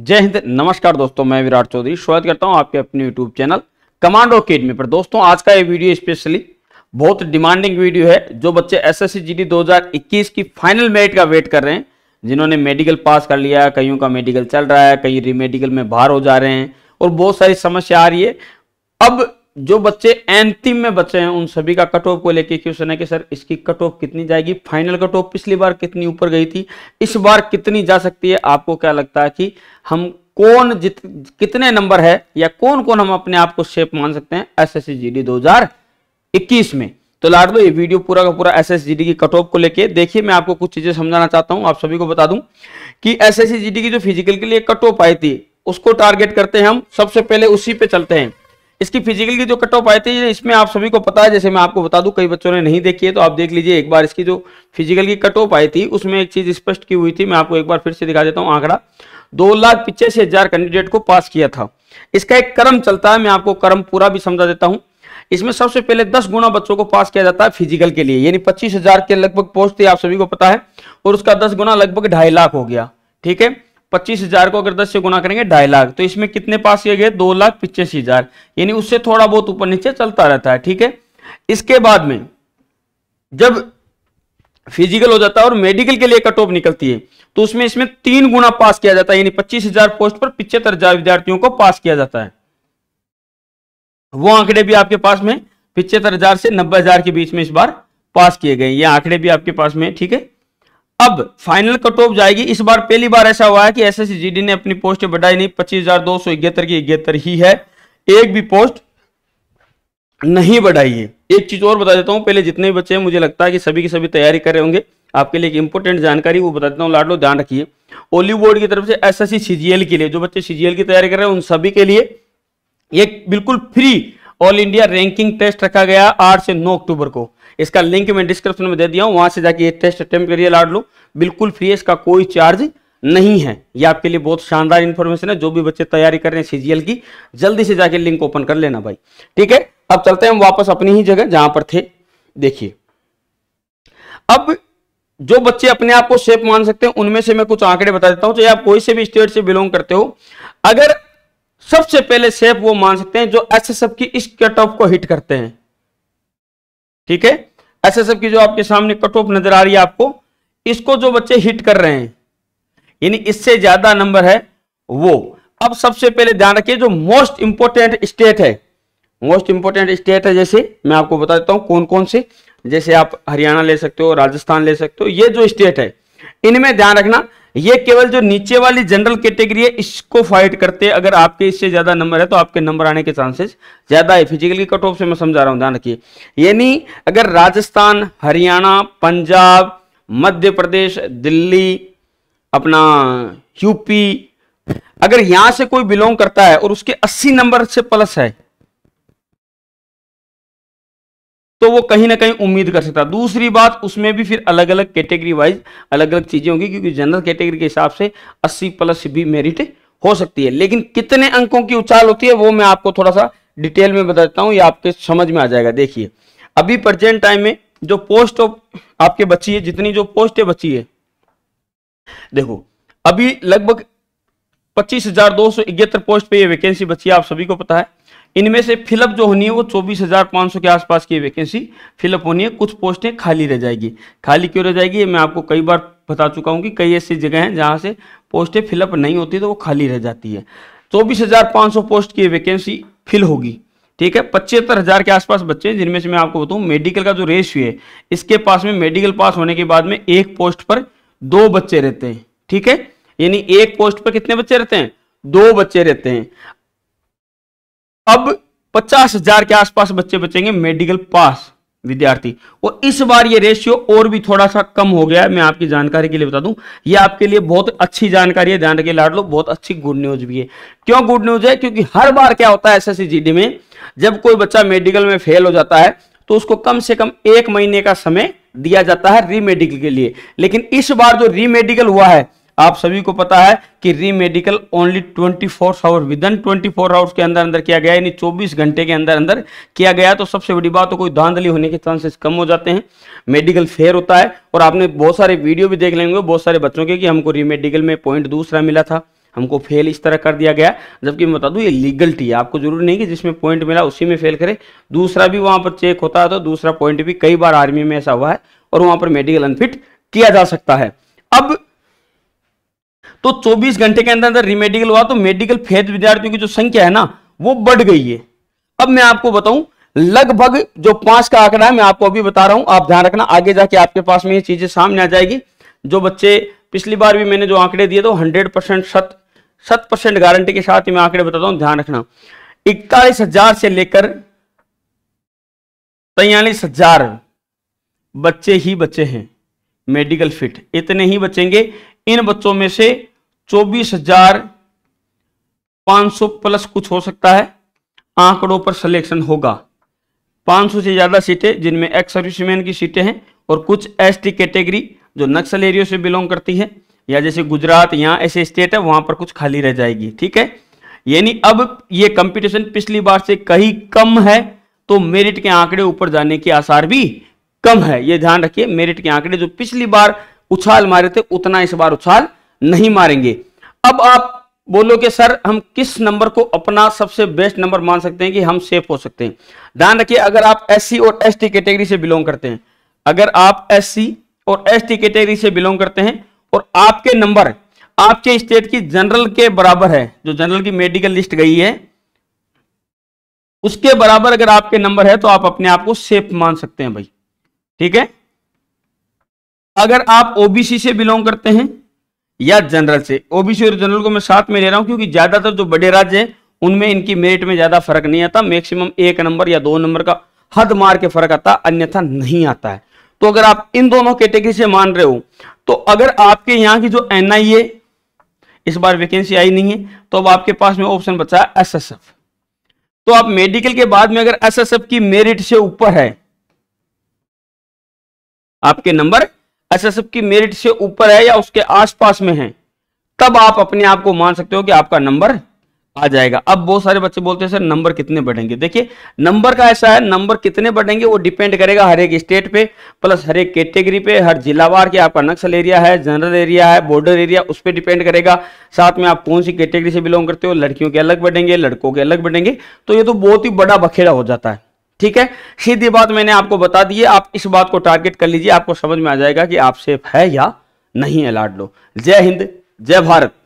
जय हिंद नमस्कार दोस्तों मैं विराट चौधरी स्वागत करता हूं आपके अपने यूट्यूब चैनल कमांडो अकेडमी पर दोस्तों आज का ये वीडियो स्पेशली बहुत डिमांडिंग वीडियो है जो बच्चे एस एस सी की फाइनल मेरिट का वेट कर रहे हैं जिन्होंने मेडिकल पास कर लिया कईयों का मेडिकल चल रहा है कई रिमेडिकल में बाहर हो जा रहे हैं और बहुत सारी समस्या आ रही है अब जो बच्चे अंतिम में बचे हैं उन सभी का कट ऑफ को लेके क्वेश्चन है कि सर इसकी कट ऑफ कितनी जाएगी फाइनल कट ऑफ पिछली बार कितनी ऊपर गई थी इस बार कितनी जा सकती है आपको क्या लगता है कि हम कौन जित कितने नंबर है या कौन कौन हम अपने आप को सेफ मान सकते हैं एस एस हजार इक्कीस में तो लाड दो ये वीडियो पूरा का पूरा एस एस जी डी की कट ऑफ को लेकर देखिए मैं आपको कुछ चीजें समझाना चाहता हूं आप सभी को बता दूं कि एस एस जी डी की जो फिजिकल के लिए कट ऑफ आई थी उसको टारगेट करते हैं हम सबसे पहले उसी पे चलते हैं इसकी फिजिकल की जो कट ऑफ आई थी इसमें आप सभी को पता है जैसे मैं आपको बता दूं कई बच्चों ने नहीं देखी है तो आप देख लीजिए एक बार इसकी जो फिजिकल की कट ऑफ आई थी उसमें एक चीज स्पष्ट की हुई थी मैं आपको एक बार फिर से दिखा देता हूँ आंकड़ा दो लाख पिचासी हजार कैंडिडेट को पास किया था इसका एक क्रम चलता है मैं आपको क्रम पूरा भी समझा देता हूँ इसमें सबसे पहले दस गुना बच्चों को पास किया जाता है फिजिकल के लिए यानी पच्चीस हजार के लगभग पोस्ट थे आप सभी को पता है और उसका दस गुना लगभग ढाई लाख हो गया ठीक है पच्चीस हजार को अगर दस से गुना करेंगे ढाई लाख तो इसमें कितने पास किए गए दो लाख पिचासी हजार यानी उससे थोड़ा बहुत ऊपर नीचे चलता रहता है ठीक है इसके बाद में जब फिजिकल हो जाता है और मेडिकल के लिए कट ऑफ निकलती है तो उसमें इसमें तीन गुना पास किया जाता है यानी पच्चीस हजार पोस्ट पर पिछहत्तर हजार विद्यार्थियों को पास किया जाता है वो आंकड़े भी आपके पास में पिछहत्तर हजार से नब्बे हजार के बीच में इस बार पास किए गए ये आंकड़े भी आपके पास में ठीक है अब फाइनल कट ऑफ जाएगी इस बार पहली बार ऐसा हुआ है कि एस जीडी ने अपनी पोस्ट बढ़ाई नहीं पच्चीस हजार की इकहत्तर ही है एक भी पोस्ट नहीं बढ़ाई है एक चीज और बता देता हूं पहले जितने बच्चे हैं मुझे लगता है कि सभी की सभी तैयारी कर रहे होंगे आपके लिए एक इंपॉर्टेंट जानकारी वो बता देता हूँ लाडलो ध्यान रखिए ओली बोर्ड की तरफ से एस एस के लिए जो बच्चे सीजीएल की तैयारी कर रहे हैं उन सभी के लिए एक बिल्कुल free all India ranking test रखा गया आठ से नौ अक्टूबर को इसका लिंक मैं डिस्क्रिप्शन में दे दिया हूँ वहाँ से जाके ये टेस्ट अटेम्प्ट करिए लाड लो बिल्कुल फ्री है इसका कोई चार्ज नहीं है ये आपके लिए बहुत शानदार इन्फॉर्मेशन है जो भी बच्चे तैयारी कर रहे हैं सीजीएल की जल्दी से जाके लिंक ओपन कर लेना भाई ठीक है अब चलते हैं हम वापस अपनी ही जगह जहां पर थे देखिए अब जो बच्चे अपने आप को सेफ मान सकते हैं उनमें से मैं कुछ आंकड़े बता देता हूं चाहे आप कोई से भी स्टेट से बिलोंग करते हो अगर सबसे पहले सेफ वो मान सकते हैं जो एसएसएफ एस एफ की इस कट ऑफ को हिट करते हैं ठीक है एसएसएफ की जो आपके सामने कट ऑफ नजर आ रही है आपको इसको जो बच्चे हिट कर रहे हैं यानी इससे ज्यादा नंबर है वो अब सबसे पहले ध्यान रखिए जो मोस्ट इंपोर्टेंट स्टेट है मोस्ट इंपोर्टेंट स्टेट है जैसे मैं आपको बता देता हूं कौन कौन से जैसे आप हरियाणा ले सकते हो राजस्थान ले सकते हो ये जो स्टेट है इनमें ध्यान रखना ये केवल जो नीचे वाली जनरल कैटेगरी है इसको फाइट करते हैं अगर आपके इससे ज्यादा नंबर है तो आपके नंबर आने के चांसेस ज्यादा है फिजिकल कट ऑफ से मैं समझा रहा हूं ध्यान रखिए यानी अगर राजस्थान हरियाणा पंजाब मध्य प्रदेश दिल्ली अपना यूपी अगर यहां से कोई बिलोंग करता है और उसके अस्सी नंबर से प्लस है तो वो कहीं ना कहीं उम्मीद कर सकता दूसरी बात उसमें भी फिर अलग अलग कैटेगरी वाइज अलग अलग चीज़ें होंगी क्योंकि जनरल कैटेगरी के हिसाब से 80 प्लस भी मेरिट हो सकती है लेकिन कितने अंकों की उछाल होती है वो मैं आपको थोड़ा सा डिटेल में बताता हूँ ये आपके समझ में आ जाएगा देखिए अभी प्रजेंट टाइम में जो पोस्ट ऑफ आपके बच्ची है जितनी जो पोस्ट है बच्ची है देखो अभी लगभग पच्चीस हजार दो सौ इकहत्तर पोस्ट पे ये वैकेंसी बची है आप सभी को पता है इनमें से फिलअप जो होनी है वो 24,500 के आसपास की वैकेंसी फिलअप होनी है कुछ पोस्टें खाली रह जाएगी खाली क्यों रह जाएगी मैं आपको कई बार बता चुका हूँ कि कई ऐसी जगह हैं जहाँ से पोस्टें फिलअप नहीं होती तो वो खाली रह जाती है चौबीस हजार पांच सौ पोस्ट की वैकेंसी फिल होगी ठीक है पचहत्तर हजार के आसपास बच्चे जिनमें से मैं आपको बताऊं मेडिकल का जो रेशियो है इसके पास में मेडिकल पास होने के बाद में एक पोस्ट पर दो बच्चे रहते हैं ठीक है यानी एक पोस्ट पर कितने बच्चे रहते हैं दो बच्चे रहते हैं अब पचास हजार के आसपास बच्चे बचेंगे मेडिकल पास विद्यार्थी और इस बार ये रेशियो और भी थोड़ा सा कम हो गया है मैं आपकी जानकारी के लिए बता दूं ये आपके लिए बहुत अच्छी जानकारी है ध्यान रखिए लाड लो बहुत अच्छी गुड न्यूज भी है क्यों गुड न्यूज है क्योंकि हर बार क्या होता है एस जीडी में जब कोई बच्चा मेडिकल में फेल हो जाता है तो उसको कम से कम एक महीने का समय दिया जाता है रीमेडिकल के लिए लेकिन इस बार जो रीमेडिकल हुआ है आप सभी को पता है कि re medical only twenty four hours within twenty four hours के अंदर अंदर किया गया यानी चौबीस घंटे के अंदर अंदर किया गया तो सबसे बड़ी बात तो कोई धांधली होने के चांसेस कम हो जाते हैं मेडिकल फेयर होता है और आपने बहुत सारे वीडियो भी देख लेंगे बहुत सारे बच्चों के कि हमको री मेडिकल में पॉइंट दूसरा मिला था हमको फेल इस तरह कर दिया गया जबकि मैं बता दूं ये लीगलिटी है आपको जरूरी नहीं कि जिसमें पॉइंट मिला उसी में फेल करे दूसरा भी वहां पर चेक होता है तो दूसरा पॉइंट भी कई बार आर्मी में ऐसा हुआ है और वहां पर मेडिकल अनफिट किया जा सकता है अब तो 24 घंटे के अंदर अंदर रिमेडिकल हुआ तो मेडिकल फेद विद्यार्थियों की जो संख्या है ना वो बढ़ गई है अब मैं आपको बताऊं लगभग जो पांच का आंकड़ा है मैं आपको अभी बता रहा हूं आप ध्यान रखना आगे जाके आपके पास में ये चीजें सामने आ जाएगी जो बच्चे पिछली बार भी मैंने जो आंकड़े दिए तो हंड्रेड परसेंट शत शत परसेंट गारंटी के साथ ही मैं आंकड़े बताता हूं ध्यान रखना इकतालीस हजार से लेकर तैयलीस हजार बच्चे ही बच्चे हैं मेडिकल फिट इतने ही बचेंगे इन बच्चों में से चौबीस हजार पांच सौ प्लस कुछ हो सकता है आंकड़ों पर सिलेक्शन होगा 500 से ज़्यादा सीटें जिनमें एक्स सर्विसमैन की सीटें हैं और कुछ एसटी कैटेगरी जो नक्सल एरियो से बिलोंग करती है या जैसे गुजरात या ऐसे स्टेट है वहां पर कुछ खाली रह जाएगी ठीक है यानी अब ये कंपटीशन पिछली बार से कहीं कम है तो मेरिट के आंकड़े ऊपर जाने के आसार भी कम है ये ध्यान रखिए मेरिट के आंकड़े जो पिछली बार उछाल मारे थे उतना इस बार उछाल नहीं मारेंगे अब आप बोलो कि सर हम किस नंबर को अपना सबसे बेस्ट नंबर मान सकते हैं कि हम सेफ हो सकते हैं ध्यान रखिए अगर आप एस और एस कैटेगरी से बिलोंग करते हैं अगर आप एस और एस कैटेगरी से बिलोंग करते हैं और आपके नंबर आपके स्टेट की जनरल के बराबर है जो जनरल की मेडिकल लिस्ट गई है उसके बराबर अगर आपके नंबर है तो आप अपने आप को सेफ मान सकते हैं भाई ठीक है अगर आप ओबीसी से बिलोंग करते हैं या जनरल से ओबीसी और जनरल को मैं साथ में ले रहा हूं क्योंकि ज्यादातर जो बड़े राज्य हैं उनमें इनकी मेरिट में ज्यादा फर्क नहीं आता मैक्सिमम एक नंबर या दो नंबर का हद मार के फर्क आता अन्यथा नहीं आता है तो अगर आप इन दोनों कैटेगरी से मान रहे हो तो अगर आपके यहां की जो एन इस बार वैकेंसी आई नहीं है तो अब आपके पास में ऑप्शन बचा है एस तो आप मेडिकल के बाद में अगर एस की मेरिट से ऊपर है आपके नंबर एसएसएफ की मेरिट से ऊपर है या उसके आसपास में है तब आप अपने आप को मान सकते हो कि आपका नंबर आ जाएगा अब बहुत सारे बच्चे बोलते हैं सर नंबर कितने बढ़ेंगे देखिए नंबर का ऐसा है नंबर कितने बढ़ेंगे वो डिपेंड करेगा हर एक स्टेट पे प्लस हर एक कैटेगरी पे हर जिलावार के आपका नक्सल एरिया है जनरल एरिया है बॉर्डर एरिया उस पर डिपेंड करेगा साथ में आप कौन सी कैटेगरी से बिलोंग करते हो लड़कियों के अलग बढ़ेंगे लड़कों के अलग बढ़ेंगे तो ये तो बहुत ही बड़ा बखेड़ा हो जाता है ठीक है सीधी बात मैंने आपको बता दी है आप इस बात को टारगेट कर लीजिए आपको समझ में आ जाएगा कि आप सेफ है या नहीं है लाडलो जय हिंद जय भारत